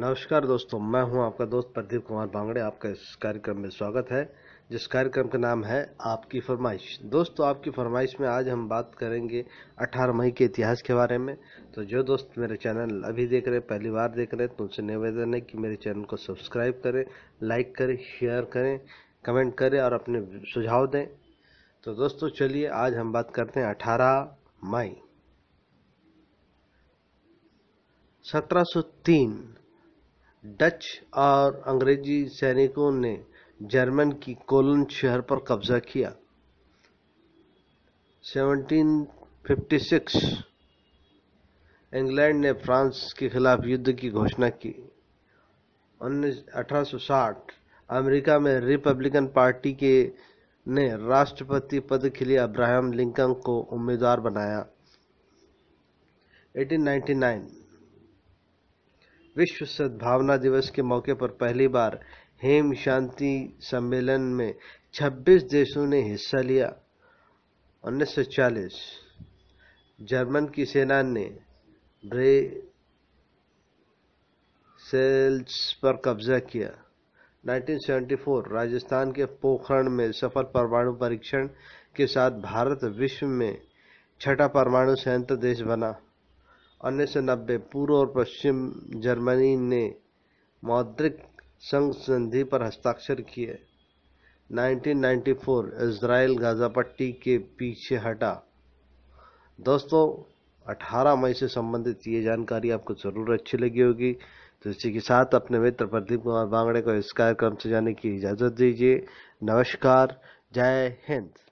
नमस्कार दोस्तों मैं हूं आपका दोस्त प्रदीप कुमार बांगड़े आपका इस कार्यक्रम में स्वागत है जिस कार्यक्रम का नाम है आपकी फरमाइश दोस्तों आपकी फरमाइश में आज हम बात करेंगे 18 मई के इतिहास के बारे में तो जो दोस्त मेरे चैनल अभी देख रहे हैं पहली बार देख रहे हैं तो उनसे निवेदन है कि मेरे चैनल को सब्सक्राइब करें लाइक करें शेयर करें कमेंट करें और अपने सुझाव दें तो दोस्तों चलिए आज हम बात करते हैं अठारह मई सत्रह डच और अंग्रेजी सैनिकों ने जर्मन की कोलन शहर पर कब्जा किया 1756 इंग्लैंड ने फ्रांस के खिलाफ युद्ध की घोषणा की उन्नीस अमेरिका में रिपब्लिकन पार्टी के ने राष्ट्रपति पद के लिए अब्राहम लिंकन को उम्मीदवार बनाया 1899 विश्व सद्भावना दिवस के मौके पर पहली बार हेम शांति सम्मेलन में 26 देशों ने हिस्सा लिया 1940 जर्मन की सेना ने ब्रे सेल्स पर कब्जा किया 1974 राजस्थान के पोखरण में सफल परमाणु परीक्षण के साथ भारत विश्व में छठा परमाणु संयंत्र देश बना उन्नीस सौ नब्बे पूर्व और पश्चिम जर्मनी ने मौद्रिक संघ संधि पर हस्ताक्षर किए 1994 इसराइल गाजा पट्टी के पीछे हटा दोस्तों 18 मई से संबंधित ये जानकारी आपको ज़रूर अच्छी लगी होगी तो इसी के साथ अपने मित्र प्रदीप कुमार बांगड़े को इस कार्यक्रम से जाने की इजाज़त दीजिए नमस्कार जय हिंद